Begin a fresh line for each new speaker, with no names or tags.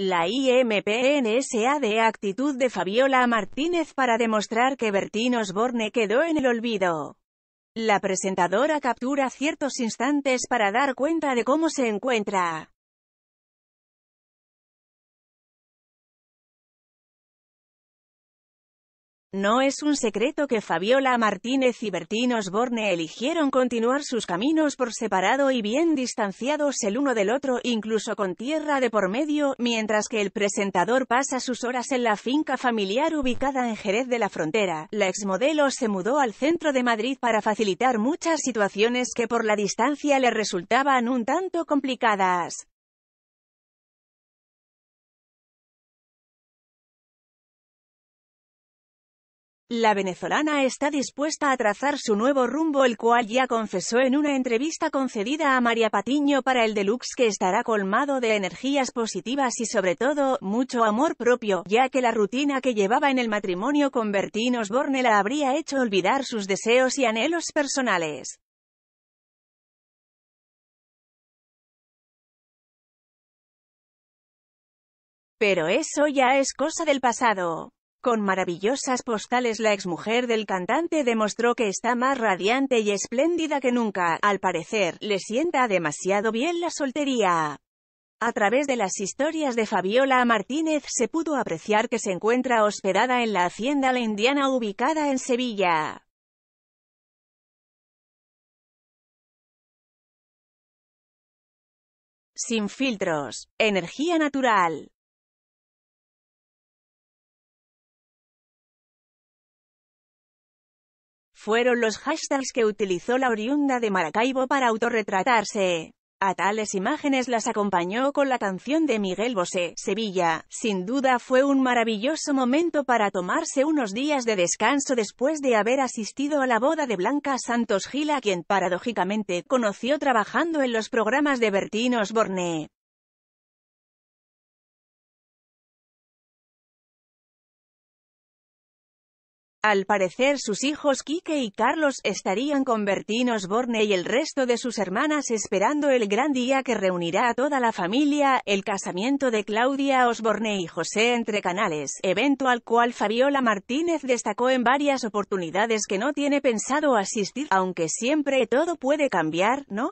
La IMPNSA de actitud de Fabiola Martínez para demostrar que Bertín Osborne quedó en el olvido. La presentadora captura ciertos instantes para dar cuenta
de
cómo se encuentra. No es un secreto que Fabiola
Martínez y Bertín Osborne eligieron continuar sus caminos por separado y bien distanciados el uno del otro, incluso con tierra de por medio, mientras que el presentador pasa sus horas en la finca familiar ubicada en Jerez de la Frontera. La exmodelo se mudó al centro de Madrid para facilitar muchas situaciones que por la distancia le resultaban un
tanto complicadas. La venezolana está dispuesta
a trazar su nuevo rumbo el cual ya confesó en una entrevista concedida a María Patiño para el Deluxe que estará colmado de energías positivas y sobre todo, mucho amor propio, ya que la rutina que llevaba en el matrimonio con Bertín Osborne la habría hecho olvidar
sus
deseos y anhelos personales. Pero eso ya
es cosa del pasado. Con maravillosas postales la exmujer del cantante demostró que está más radiante y espléndida que nunca, al parecer, le sienta demasiado bien la soltería. A través de las historias de Fabiola Martínez se pudo
apreciar que se encuentra hospedada en la hacienda La Indiana ubicada en Sevilla. Sin filtros, energía natural. fueron los hashtags que utilizó la oriunda de Maracaibo para autorretratarse. A
tales imágenes las acompañó con la canción de Miguel Bosé, Sevilla. Sin duda fue un maravilloso momento para tomarse unos días de descanso después de haber asistido a la boda de Blanca Santos Gila, quien, paradójicamente, conoció trabajando en los programas
de Bertín Osborne. Al parecer sus hijos Quique
y Carlos estarían con Bertín Osborne y el resto de sus hermanas esperando el gran día que reunirá a toda la familia, el casamiento de Claudia Osborne y José Entre Canales, evento al cual Fabiola Martínez destacó en varias oportunidades que no tiene
pensado asistir, aunque siempre todo puede cambiar, ¿no?